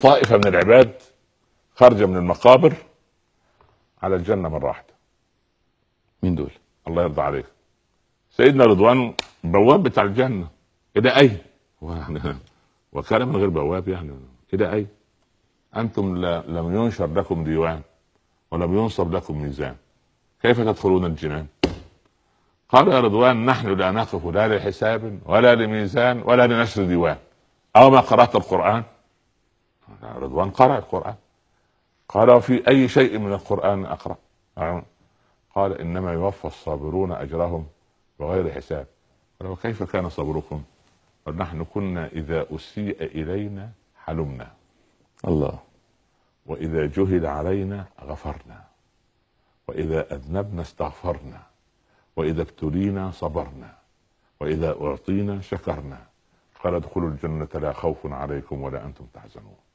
طائفه من العباد خارجه من المقابر على الجنه مره واحده مين دول؟ الله يرضى عليك سيدنا رضوان بواب بتاع الجنه ايه ده اي وكان من غير بواب يعني ايه ده اي انتم لم ينشر لكم ديوان ولم ينصب لكم ميزان كيف تدخلون الجنان قال يا رضوان نحن لا نقف لا لحساب ولا لميزان ولا لنشر ديوان او ما قرات القران رضوان قرأ القرآن قال في أي شيء من القرآن أقرأ نعم. قال إنما يوفى الصابرون أجرهم بغير حساب قال وكيف كان صبركم قال نحن كنا إذا أسيء إلينا حلمنا الله وإذا جهل علينا غفرنا وإذا أذنبنا استغفرنا وإذا ابتلينا صبرنا وإذا أعطينا شكرنا قال ادخلوا الجنة لا خوف عليكم ولا أنتم تحزنون